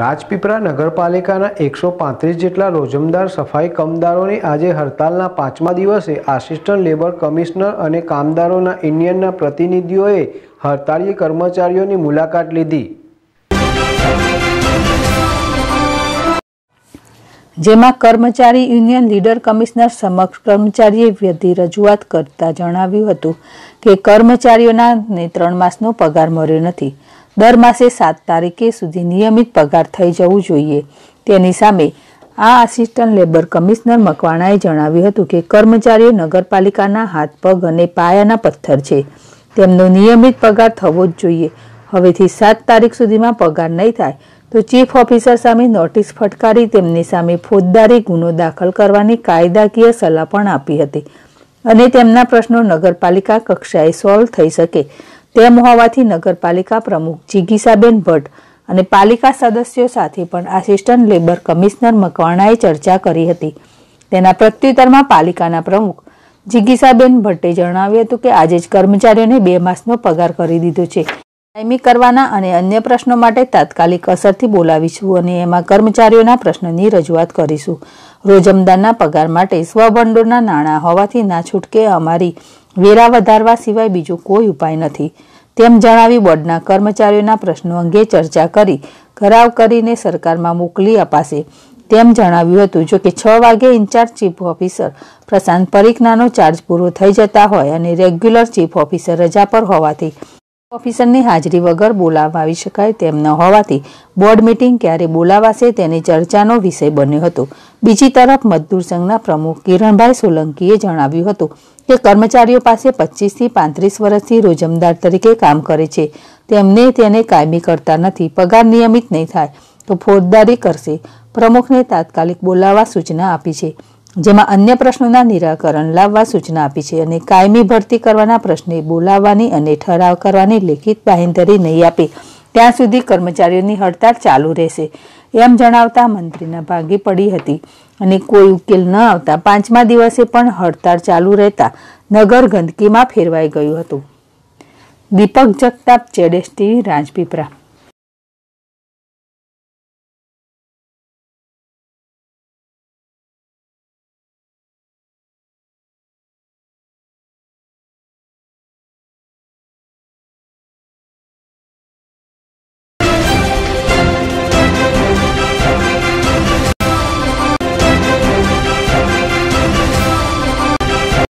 રાજપીપળા નગરપાલિકાના એકસો પાંત્રીસ જેટલા રોજમદાર સફાઈ કામદારોની આજે હડતાલના પાંચમા દિવસે આસિસ્ટન્ટ લેબર કમિશનર અને કામદારોના યુનિયનના પ્રતિનિધિઓએ હડતાળી કર્મચારીઓની મુલાકાત લીધી જેમાં કર્મચારી યુનિયન લીડર કમિશનર સમક્ષ કર્મચારીએ વ્યતિ રજૂઆત કરતા જણાવ્યું હતું કે કર્મચારીઓના ત્રણ માસનો પગાર મળ્યો નથી દર માસે સાત તારીખે સુધી નિયમિત પગાર થઈ જવું જોઈએ તેની સામે આ આસિસ્ટન્ટ લેબર કમિશનર મકવાણાએ જણાવ્યું હતું કે કર્મચારીઓ નગરપાલિકાના હાથ પગ અને પાયાના પથ્થર છે તેમનો નિયમિત પગાર થવો જ જોઈએ હવેથી સાત તારીખ સુધીમાં પગાર નહીં થાય તો ચીફ ઓફિસર સામે નોટિસ ફટકારી તેમની સામે ફોજદારી ગુનો દાખલ કરવાની કાયદાકીય સલાહ પણ આપી હતી અને તેમના પ્રશ્નો નગરપાલિકા કક્ષાએ સોલ્વ થઈ શકે તેમ હોવાથી નગરપાલિકા પ્રમુખ જીગીસાબેન ભટ્ટ અને પાલિકા સદસ્યો સાથે પણ આસિસ્ટન્ટ લેબર કમિશનર મકવાણાએ ચર્ચા કરી હતી તેના પ્રત્યુત્તરમાં પાલિકાના પ્રમુખ જીગીસાબેન ભટ્ટે જણાવ્યું હતું કે આજે જ કર્મચારીઓને બે માસનો પગાર કરી દીધો છે કાયમી કરવાના અને અન્ય પ્રશ્નો માટે તાત્કાલિક અસરથી બોલાવીશું અને એમાં કર્મચારીઓના પ્રશ્નની રજૂઆત કરીશું રોજમદારના પગાર માટે સ્વભંડોળના નાણાં હોવાથી ના છૂટકે અમારી વેરા વધારવા સિવાય બીજો કોઈ ઉપાય નથી તેમ જણાવી બોર્ડના કર્મચારીઓના પ્રશ્નો અંગે ચર્ચા કરી કરાવ કરીને સરકારમાં મોકલી અપાશે તેમ જણાવ્યું હતું જો કે છ વાગે ઇન્ચાર્જ ચીફ ઓફિસર પ્રશાંત પરીખનાનો ચાર્જ પૂરો થઈ જતા હોય અને રેગ્યુલર ચીફ ઓફિસર રજા પર હોવાથી ઓફિસરની હાજરી વગર આવી શકાય તેમ ન હોવાથી બોર્ડ મિટિંગ ક્યારે બોલાવાશે તેની ચર્ચાનો વિષય બન્યો હતો બીજી તરફ મજદૂર સંઘના પ્રમુખ કિરણભાઈ સોલંકીએ જણાવ્યું હતું કે કર્મચારીઓ પાસે પચીસથી પાંત્રીસ વર્ષથી રોજમદાર તરીકે કામ કરે છે તેમને તેને કાયમી કરતા નથી પગાર નિયમિત નહીં થાય તો ફોજદારી કરશે પ્રમુખને તાત્કાલિક બોલાવવા સૂચના આપી છે જેમાં અન્ય પ્રશ્નોના નિરાકરણ લાવવા સૂચના આપી છે અને કાયમી ભરતી કરવાના પ્રશ્ને બોલાવવાની અને ઠરાવ કરવાની લેખિત બાહેંધરી નહીં આપી ત્યાં સુધી કર્મચારીઓની હડતાળ ચાલુ રહેશે એમ જણાવતા મંત્રીના ભાગે પડી હતી અને કોઈ ઉકેલ ન આવતા પાંચમા દિવસે પણ હડતાળ ચાલુ રહેતા નગર ગંદકીમાં ફેરવાઈ ગયું હતું દીપક જગતાપ ચેડેશ ટીવી રાજપીપરા